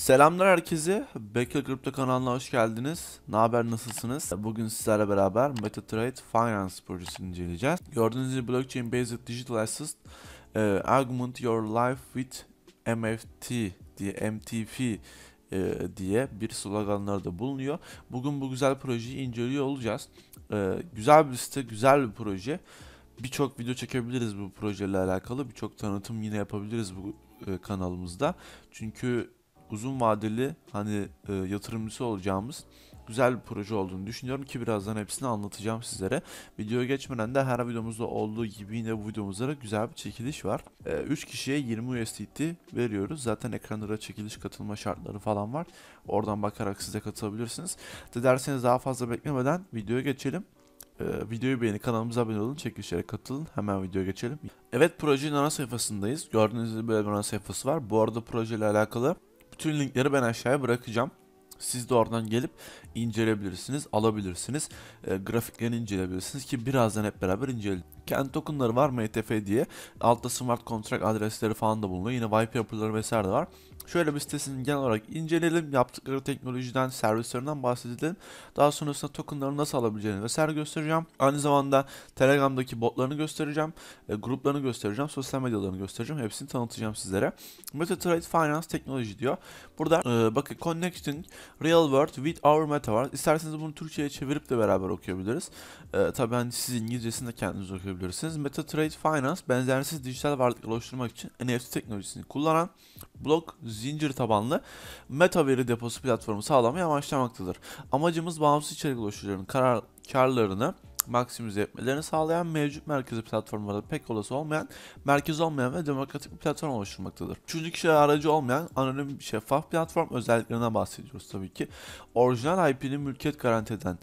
Selamlar herkese. Backhill Crypto kanalına hoş geldiniz. Ne haber nasılsınız? Bugün sizlerle beraber MetaTrade Finance projesini inceleyeceğiz. Gördüğünüz gibi Blockchain Based Digital Assist e, Augment Your Life with MFT diye MTF e, diye bir sloganları da bulunuyor. Bugün bu güzel projeyi inceliyor olacağız. E, güzel bir site, güzel bir proje. Birçok video çekebiliriz bu projeyle alakalı. Birçok tanıtım yine yapabiliriz bu e, kanalımızda. Çünkü uzun vadeli hani e, yatırımcısı olacağımız güzel bir proje olduğunu düşünüyorum ki birazdan hepsini anlatacağım sizlere. Videoya geçmeden de her videomuzda olduğu gibi yine bu videomuzda da güzel bir çekiliş var. 3 e, kişiye 20 USDT veriyoruz. Zaten ekranlara çekiliş katılma şartları falan var. Oradan bakarak size katılabilirsiniz. De daha fazla beklemeden videoya geçelim. E, videoyu beğeni kanalımıza abone olun, çekilişlere katılın. Hemen videoya geçelim. Evet projenin ana sayfasındayız. Gördüğünüz gibi ana sayfası var. Bu arada projeyle alakalı bütün linkleri ben aşağıya bırakacağım. Siz de oradan gelip inceleyebilirsiniz, alabilirsiniz. E, grafiklerini inceleyebilirsiniz ki birazdan hep beraber inceleyelim. Kent tokenları var mı ETF diye. Altta smart contract adresleri falan da bulunuyor. Yine VIP yapıları vesaire de var. Şöyle bir sitesini genel olarak inceleyelim. Yaptıkları teknolojiden, servislerinden bahsedelim. Daha sonrasında tokenları nasıl alabileceğini vesaire göstereceğim. Aynı zamanda Telegram'daki botlarını göstereceğim. E, gruplarını göstereceğim. Sosyal medyalarını göstereceğim. Hepsini tanıtacağım sizlere. MetaTrade Finance Teknoloji diyor. Burada e, bakın Connecting Real World with Our Metaverse. İsterseniz bunu Türkçe'ye çevirip de beraber okuyabiliriz. Ee, tabii hani siz İngilizcesini kendiniz okuyabilirsiniz. MetaTrade Finance benzersiz dijital varlık oluşturmak için NFT teknolojisini kullanan blok zincir tabanlı meta veri deposu platformu sağlamayı amaçlamaktadır. Amacımız bağımsız içerik oluşturucuların karar, karlarını maksimize etmelerini sağlayan mevcut merkezi platformlarda pek olası olmayan, merkez olmayan ve demokratik bir platform oluşturmaktadır. Üçüncü kişiler aracı olmayan anonim bir şeffaf platform özelliklerine bahsediyoruz tabii ki. Orijinal IP'nin mülkiyet garanti eden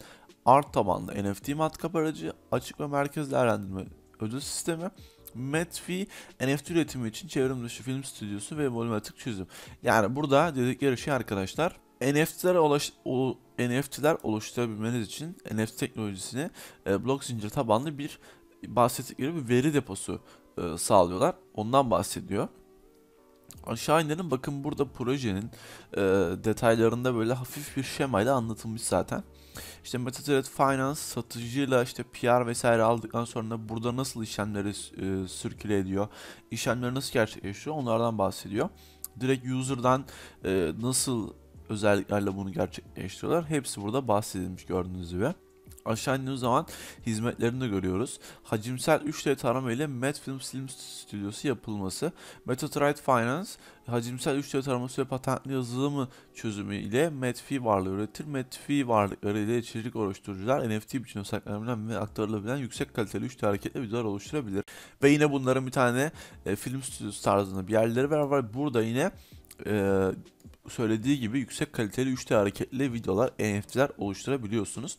art tabanlı NFT matkap aracı, açık ve merkez değerlendirme ödül sistemi, Metfi NFT üretimi için çevrim dışı film stüdyosu ve volumetrik çözüm. Yani burada dedikleri şey arkadaşlar NFT'ler ulaş, o, NFT'ler oluşturabilmeniz için NFT teknolojisini e, blok zincir tabanlı bir bahsettikleri bir veri deposu e, sağlıyorlar. Ondan bahsediyor. Aşağı inelim bakın burada projenin e, detaylarında böyle hafif bir şemayla anlatılmış zaten. İşte MetaTrader Finance satıcıyla işte PR vesaire aldıktan sonra burada nasıl işlemleri e, sirküle ediyor, işlemleri nasıl gerçekleşiyor onlardan bahsediyor. Direkt user'dan e, nasıl özelliklerle bunu gerçekleştiriyorlar. Hepsi burada bahsedilmiş gördüğünüz gibi. Aşağı indiğimiz zaman hizmetlerini de görüyoruz. Hacimsel 3D tarama ile Medfilm Film Stüdyosu yapılması. Metatrite Finance hacimsel 3D taraması ve patentli yazılımı çözümü ile MedFi varlığı üretir. MedFi varlıkları ile içerik oluşturucular NFT biçimde saklanabilen ve aktarılabilen yüksek kaliteli 3D hareketli videolar oluşturabilir. Ve yine bunların bir tane e, film stüdyosu tarzında bir yerleri var. Burada yine e, söylediği gibi yüksek kaliteli 3D hareketli videolar, NFT'ler oluşturabiliyorsunuz.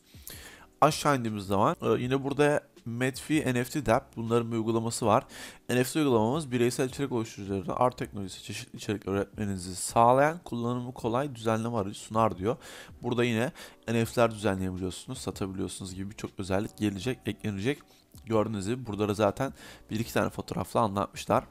Aşağı indiğimiz zaman e, yine burada Medfi NFT Dap bunların bir uygulaması var. NFT uygulamamız bireysel içerik oluşturucularına art teknolojisi çeşitli içerik öğretmenizi sağlayan kullanımı kolay düzenleme aracı sunar diyor. Burada yine NFT'ler düzenleyebiliyorsunuz, satabiliyorsunuz gibi birçok özellik gelecek, eklenecek. Gördüğünüz gibi burada da zaten bir iki tane fotoğrafla anlatmışlar.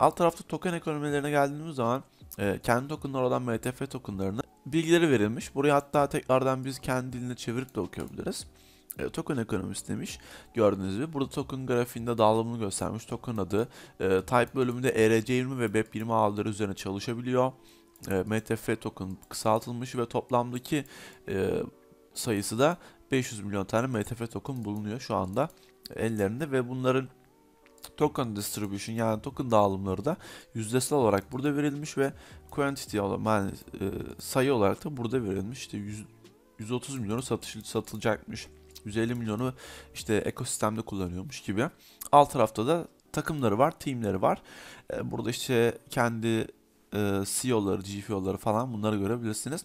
Alt tarafta token ekonomilerine geldiğimiz zaman e, kendi tokenlar olan MTF tokenlarını bilgileri verilmiş. Buraya hatta tekrardan biz kendi diline çevirip de okuyabiliriz. E, token ekonomisi demiş. Gördüğünüz gibi burada token grafiğinde dağılımını göstermiş. Token adı e, type bölümünde ERC20 ve BEP20 ağları üzerine çalışabiliyor. E, MTF token kısaltılmış ve toplamdaki e, sayısı da 500 milyon tane MTF token bulunuyor şu anda ellerinde ve bunların token distribution yani token dağılımları da yüzdesel olarak burada verilmiş ve quantity olarak yani e, sayı olarak da burada verilmiş. İşte 100, 130 milyonu satış, satılacakmış. 150 milyonu işte ekosistemde kullanıyormuş gibi. Alt tarafta da takımları var, teamleri var. E, burada işte kendi e, CEO'ları, GPO'ları falan bunları görebilirsiniz.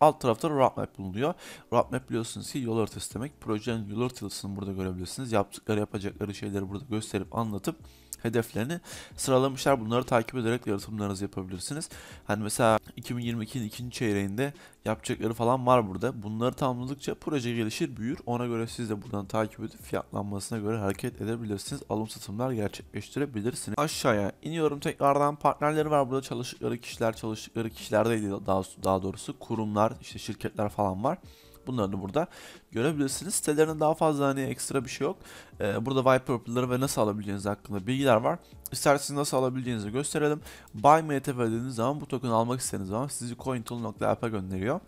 Alt tarafta roadmap bulunuyor. Roadmap biliyorsunuz ki yol haritası demek. Projenin yol haritasını burada görebilirsiniz. Yaptıkları yapacakları şeyleri burada gösterip anlatıp hedeflerini sıralamışlar. Bunları takip ederek yaratımlarınızı yapabilirsiniz. Hani mesela 2022'nin ikinci çeyreğinde yapacakları falan var burada. Bunları tamamladıkça proje gelişir, büyür. Ona göre siz de buradan takip edip fiyatlanmasına göre hareket edebilirsiniz. Alım satımlar gerçekleştirebilirsiniz. Aşağıya iniyorum tekrardan partnerleri var burada çalıştıkları kişiler, çalıştıkları kişiler değil daha, daha doğrusu kurumlar, işte şirketler falan var. Bunları da burada görebilirsiniz. Sitelerinde daha fazla hani ekstra bir şey yok. Ee, burada Viper'ları ve nasıl alabileceğiniz hakkında bilgiler var. İsterseniz nasıl alabileceğinizi gösterelim. Buy MTF e dediğiniz zaman bu token almak istediğiniz zaman sizi cointool.app'e gönderiyor.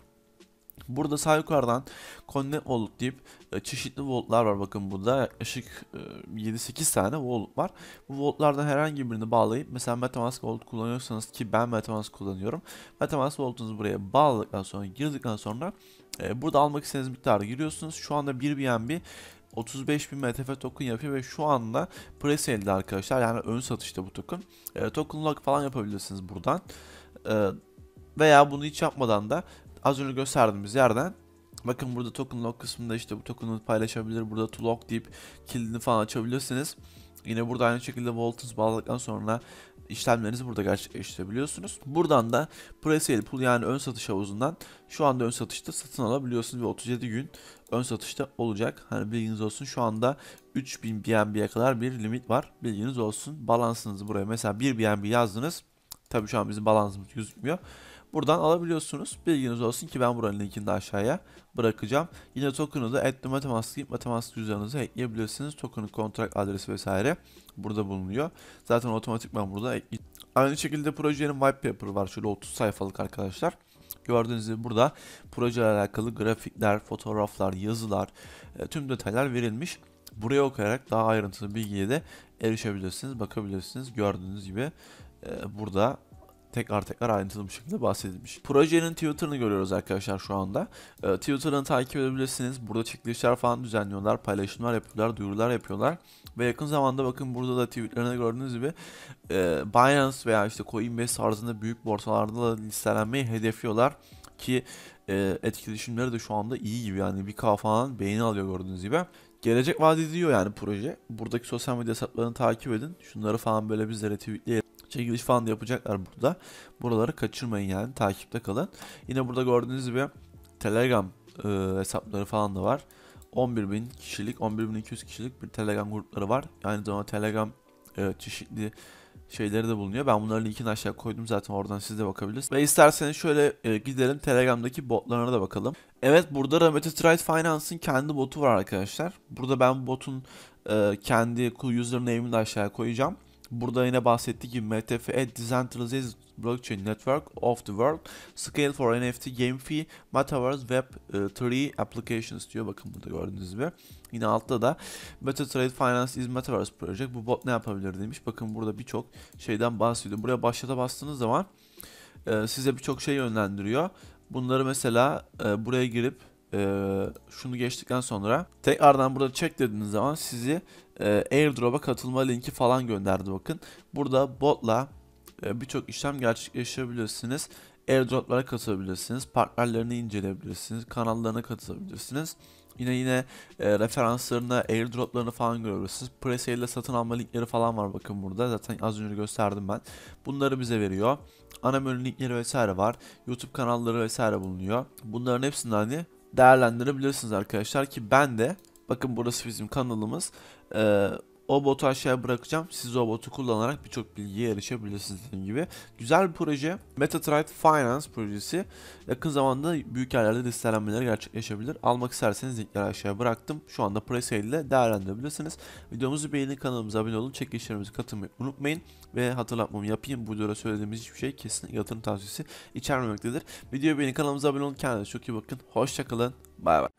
Burada sağ yukarıdan Connect Wallet deyip e, çeşitli voltlar var. Bakın burada yaklaşık 7-8 e, tane volt var. Bu voltlardan herhangi birini bağlayıp mesela MetaMask volt kullanıyorsanız ki ben MetaMask kullanıyorum. MetaMask voltunuzu buraya bağladıktan sonra girdikten sonra e, burada almak istediğiniz miktarı giriyorsunuz. Şu anda 1 BNB 35.000 MTF token yapıyor ve şu anda presale'de arkadaşlar yani ön satışta bu token. E, token lock falan yapabilirsiniz buradan. E, veya bunu hiç yapmadan da az önce gösterdiğimiz yerden bakın burada token lock kısmında işte bu token'ı paylaşabilir. Burada to lock deyip kilidini falan açabilirsiniz. Yine burada aynı şekilde voltuz bağladıktan sonra işlemlerinizi burada gerçekleştirebiliyorsunuz. Buradan da presale pool yani ön satış havuzundan şu anda ön satışta satın alabiliyorsunuz ve 37 gün ön satışta olacak. Hani bilginiz olsun şu anda 3000 BNB'ye kadar bir limit var. Bilginiz olsun. Balansınızı buraya mesela 1 BNB yazdınız. Tabii şu an bizim balansımız gözükmüyor. Buradan alabiliyorsunuz. Bilginiz olsun ki ben buranın linkini de aşağıya bırakacağım. Yine token'ı da adli matematik gibi matematik cüzdanınıza ekleyebilirsiniz. Token'ın kontrak adresi vesaire burada bulunuyor. Zaten otomatikman burada Aynı şekilde projenin white paper var. Şöyle 30 sayfalık arkadaşlar. Gördüğünüz gibi burada projeyle alakalı grafikler, fotoğraflar, yazılar, e, tüm detaylar verilmiş. Buraya okuyarak daha ayrıntılı bilgiye de erişebilirsiniz, bakabilirsiniz. Gördüğünüz gibi e, burada tekrar tekrar ayrıntılı bir şekilde bahsedilmiş. Projenin Twitter'ını görüyoruz arkadaşlar şu anda. E, Twitter'ını takip edebilirsiniz. Burada çekilişler falan düzenliyorlar, paylaşımlar yapıyorlar, duyurular yapıyorlar. Ve yakın zamanda bakın burada da tweetlerinde gördüğünüz gibi e, Binance veya işte Coinbase tarzında büyük borsalarda da listelenmeyi hedefliyorlar. Ki e, etkileşimleri de şu anda iyi gibi yani bir falan beğeni alıyor gördüğünüz gibi. Gelecek vaat ediyor yani proje. Buradaki sosyal medya hesaplarını takip edin. Şunları falan böyle bizlere tweetleyelim çekiliş falan da yapacaklar burada. Buraları kaçırmayın yani takipte kalın. Yine burada gördüğünüz gibi Telegram e, hesapları falan da var. 11.000 kişilik, 11.200 kişilik bir Telegram grupları var. Aynı zamanda Telegram e, çeşitli şeyleri de bulunuyor. Ben bunların linkini aşağı koydum zaten oradan siz de bakabilirsiniz. Ve isterseniz şöyle e, gidelim Telegram'daki botlarına da bakalım. Evet burada Rameti Trade Finance'ın kendi botu var arkadaşlar. Burada ben botun e, kendi username'ini de aşağı koyacağım. Burada yine bahsettiği gibi MTF Decentralized Blockchain Network of the World Scale for NFT Game Fee Metaverse Web 3 e, Applications diyor. Bakın burada gördüğünüz gibi. Yine altta da MetaTrade Finance is Metaverse Project. Bu bot ne yapabilir demiş. Bakın burada birçok şeyden bahsediyor. Buraya başlata bastığınız zaman e, size birçok şey yönlendiriyor. Bunları mesela e, buraya girip e, şunu geçtikten sonra tekrardan burada check dediğiniz zaman sizi e, airdrop'a katılma linki falan gönderdi bakın. Burada botla e, birçok işlem gerçekleştirebilirsiniz. Airdrop'lara katılabilirsiniz. Partnerlerini inceleyebilirsiniz. Kanallarına katılabilirsiniz. Yine yine e, referanslarını, airdroplarını falan görebilirsiniz. Presale satın alma linkleri falan var bakın burada. Zaten az önce gösterdim ben. Bunları bize veriyor. Ana menü linkleri vesaire var. YouTube kanalları vesaire bulunuyor. Bunların hepsinden hani değerlendirebilirsiniz arkadaşlar ki ben de bakın burası bizim kanalımız e, o botu aşağıya bırakacağım. Siz o botu kullanarak birçok bilgiye erişebilirsiniz dediğim gibi. Güzel bir proje. MetaTrade Finance projesi. Yakın zamanda büyük yerlerde listelenmeleri gerçekleşebilir. Almak isterseniz linkleri aşağıya bıraktım. Şu anda presale ile değerlendirebilirsiniz. Videomuzu beğenin, kanalımıza abone olun. Çekilişlerimizi katılmayı unutmayın. Ve hatırlatmamı yapayım. Bu videoda söylediğimiz hiçbir şey kesin yatırım tavsiyesi içermemektedir. Videoyu beğenin, kanalımıza abone olun. Kendinize çok iyi bakın. Hoşçakalın. Bay bay.